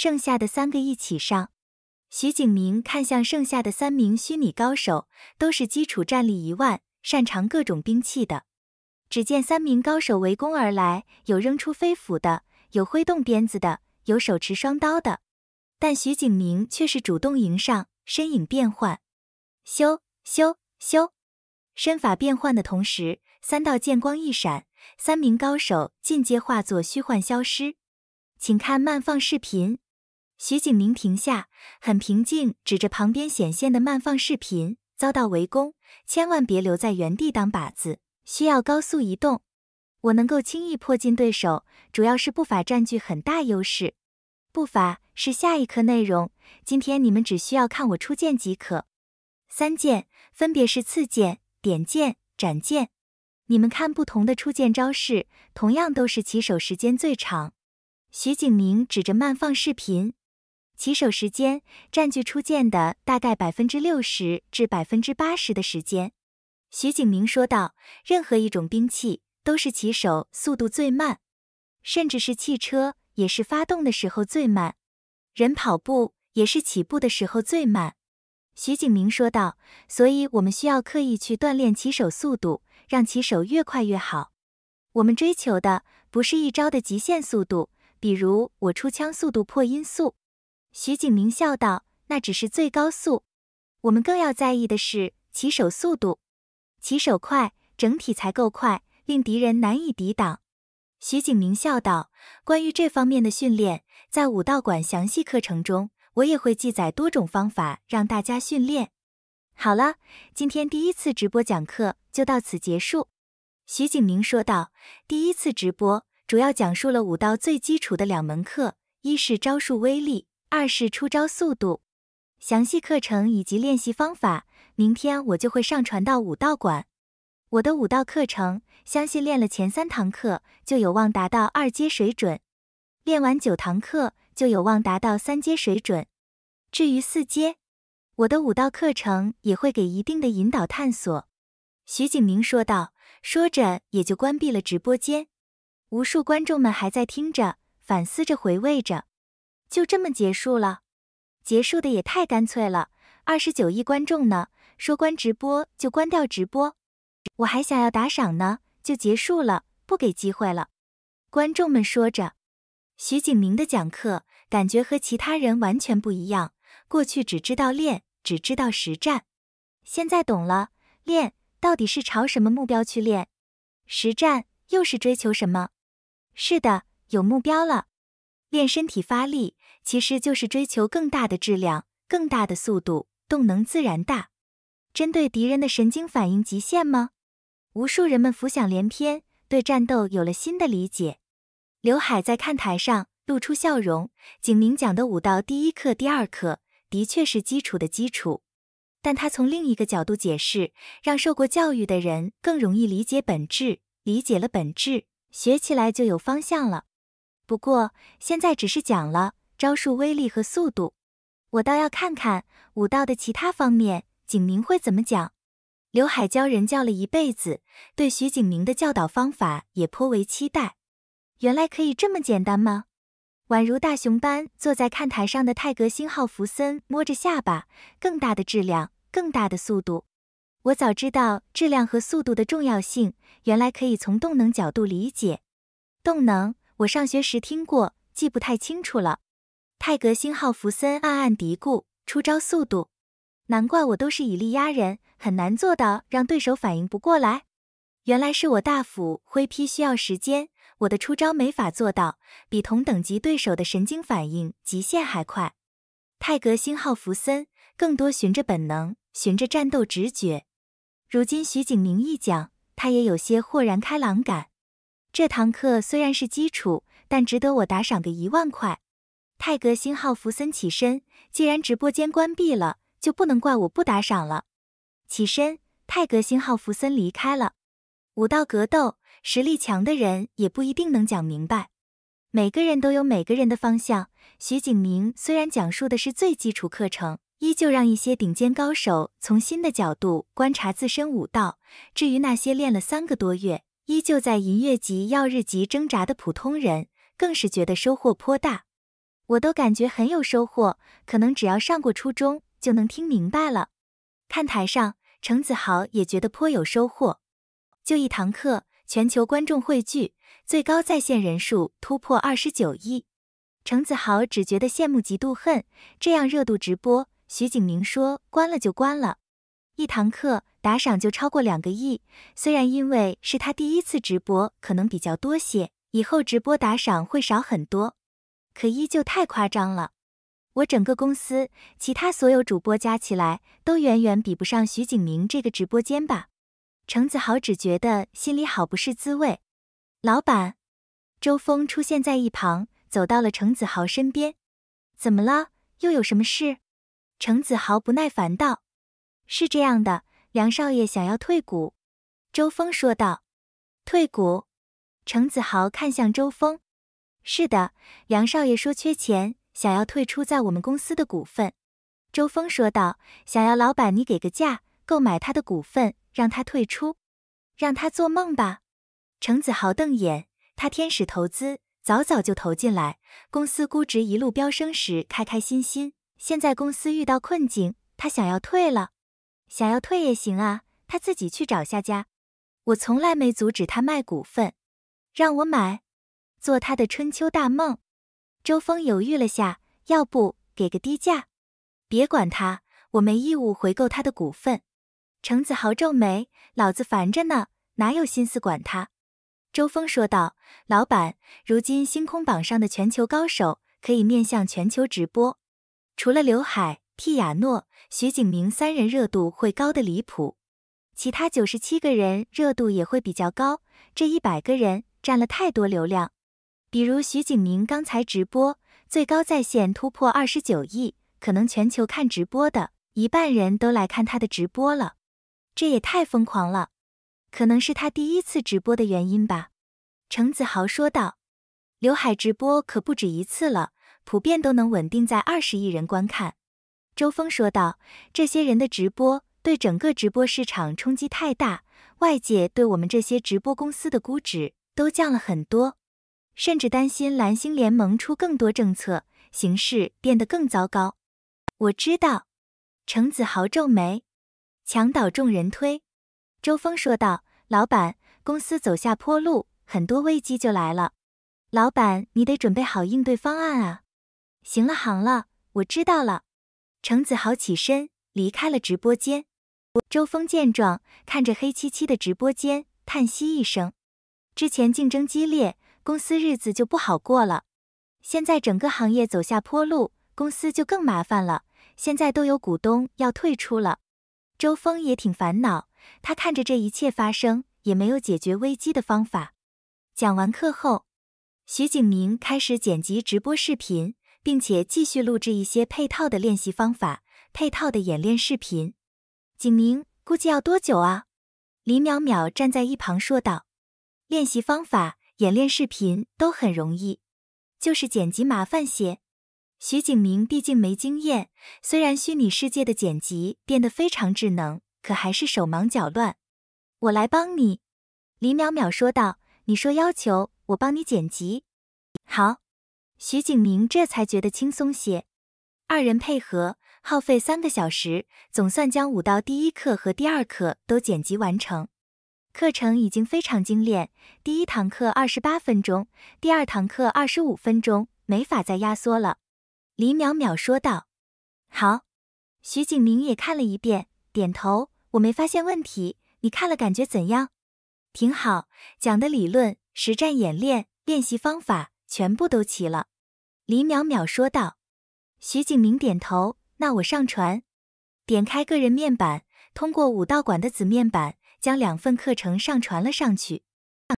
剩下的三个一起上。徐景明看向剩下的三名虚拟高手，都是基础战力一万，擅长各种兵器的。只见三名高手围攻而来，有扔出飞斧的，有挥动鞭子的，有手持双刀的。但徐景明却是主动迎上，身影变幻，修修修，身法变换的同时，三道剑光一闪，三名高手尽皆化作虚幻消失。请看慢放视频。徐景明停下，很平静，指着旁边显现的慢放视频。遭到围攻，千万别留在原地当靶子，需要高速移动。我能够轻易迫近对手，主要是步伐占据很大优势。步伐是下一课内容，今天你们只需要看我出剑即可。三剑分别是刺剑、点剑、斩剑。你们看不同的出剑招式，同样都是起手时间最长。徐景明指着慢放视频。起手时间占据初见的大概百分之六十至百分之八十的时间，徐景明说道。任何一种兵器都是起手速度最慢，甚至是汽车也是发动的时候最慢，人跑步也是起步的时候最慢。徐景明说道。所以我们需要刻意去锻炼起手速度，让起手越快越好。我们追求的不是一招的极限速度，比如我出枪速度破音速。徐景明笑道：“那只是最高速，我们更要在意的是起手速度，起手快，整体才够快，令敌人难以抵挡。”徐景明笑道：“关于这方面的训练，在武道馆详细课程中，我也会记载多种方法让大家训练。好了，今天第一次直播讲课就到此结束。”徐景明说道：“第一次直播主要讲述了武道最基础的两门课，一是招数威力。”二是出招速度，详细课程以及练习方法，明天我就会上传到武道馆。我的武道课程，相信练了前三堂课就有望达到二阶水准，练完九堂课就有望达到三阶水准。至于四阶，我的武道课程也会给一定的引导探索。”徐景明说道，说着也就关闭了直播间。无数观众们还在听着、反思着、回味着。就这么结束了，结束的也太干脆了。二十九亿观众呢，说关直播就关掉直播，我还想要打赏呢，就结束了，不给机会了。观众们说着，徐景明的讲课感觉和其他人完全不一样。过去只知道练，只知道实战，现在懂了，练到底是朝什么目标去练？实战又是追求什么？是的，有目标了，练身体发力。其实就是追求更大的质量、更大的速度，动能自然大。针对敌人的神经反应极限吗？无数人们浮想联翩，对战斗有了新的理解。刘海在看台上露出笑容。景明讲的武道第一课、第二课，的确是基础的基础。但他从另一个角度解释，让受过教育的人更容易理解本质。理解了本质，学起来就有方向了。不过现在只是讲了。招数威力和速度，我倒要看看武道的其他方面，景明会怎么讲。刘海教人教了一辈子，对徐景明的教导方法也颇为期待。原来可以这么简单吗？宛如大熊般坐在看台上的泰格星号福森摸着下巴，更大的质量，更大的速度。我早知道质量和速度的重要性，原来可以从动能角度理解。动能，我上学时听过，记不太清楚了。泰格星号福森暗暗嘀咕：“出招速度，难怪我都是以力压人，很难做到让对手反应不过来。原来是我大斧挥劈需要时间，我的出招没法做到比同等级对手的神经反应极限还快。”泰格星号福森更多循着本能，循着战斗直觉。如今徐景明一讲，他也有些豁然开朗感。这堂课虽然是基础，但值得我打赏个一万块。泰格星号福森起身，既然直播间关闭了，就不能怪我不打赏了。起身，泰格星号福森离开了。武道格斗，实力强的人也不一定能讲明白。每个人都有每个人的方向。徐景明虽然讲述的是最基础课程，依旧让一些顶尖高手从新的角度观察自身武道。至于那些练了三个多月，依旧在银月级、耀日级挣扎的普通人，更是觉得收获颇大。我都感觉很有收获，可能只要上过初中就能听明白了。看台上，程子豪也觉得颇有收获。就一堂课，全球观众汇聚，最高在线人数突破二十九亿。程子豪只觉得羡慕嫉妒恨。这样热度直播，徐景明说关了就关了。一堂课打赏就超过两个亿，虽然因为是他第一次直播，可能比较多些，以后直播打赏会少很多。可依旧太夸张了，我整个公司其他所有主播加起来，都远远比不上徐景明这个直播间吧？程子豪只觉得心里好不是滋味。老板，周峰出现在一旁，走到了程子豪身边。怎么了？又有什么事？程子豪不耐烦道。是这样的，梁少爷想要退股。周峰说道。退股？程子豪看向周峰。是的，梁少爷说缺钱，想要退出在我们公司的股份。周峰说道：“想要老板，你给个价，购买他的股份，让他退出，让他做梦吧。”程子豪瞪眼，他天使投资早早就投进来，公司估值一路飙升时开开心心，现在公司遇到困境，他想要退了，想要退也行啊，他自己去找下家。我从来没阻止他卖股份，让我买。做他的春秋大梦，周峰犹豫了下，要不给个低价？别管他，我没义务回购他的股份。程子豪皱眉，老子烦着呢，哪有心思管他？周峰说道：“老板，如今星空榜上的全球高手可以面向全球直播，除了刘海、蒂亚诺、徐景明三人热度会高的离谱，其他九十七个人热度也会比较高，这一百个人占了太多流量。”比如徐景明刚才直播，最高在线突破二十九亿，可能全球看直播的一半人都来看他的直播了，这也太疯狂了。可能是他第一次直播的原因吧，程子豪说道。刘海直播可不止一次了，普遍都能稳定在二十亿人观看。周峰说道，这些人的直播对整个直播市场冲击太大，外界对我们这些直播公司的估值都降了很多。甚至担心蓝星联盟出更多政策，形势变得更糟糕。我知道，程子豪皱眉。墙倒众人推，周峰说道：“老板，公司走下坡路，很多危机就来了。老板，你得准备好应对方案啊。”行了，行了，我知道了。程子豪起身离开了直播间。周峰见状，看着黑漆漆的直播间，叹息一声：“之前竞争激烈。”公司日子就不好过了，现在整个行业走下坡路，公司就更麻烦了。现在都有股东要退出了，周峰也挺烦恼。他看着这一切发生，也没有解决危机的方法。讲完课后，徐景明开始剪辑直播视频，并且继续录制一些配套的练习方法、配套的演练视频。景明估计要多久啊？李淼淼站在一旁说道：“练习方法。”演练视频都很容易，就是剪辑麻烦些。徐景明毕竟没经验，虽然虚拟世界的剪辑变得非常智能，可还是手忙脚乱。我来帮你，李淼淼说道。你说要求我帮你剪辑，好。徐景明这才觉得轻松些。二人配合，耗费三个小时，总算将舞蹈第一课和第二课都剪辑完成。课程已经非常精炼，第一堂课二十八分钟，第二堂课二十五分钟，没法再压缩了。李淼淼说道。好，徐景明也看了一遍，点头。我没发现问题，你看了感觉怎样？挺好，讲的理论、实战演练、练习方法全部都齐了。李淼淼说道。徐景明点头。那我上传，点开个人面板，通过武道馆的子面板。将两份课程上传了上去。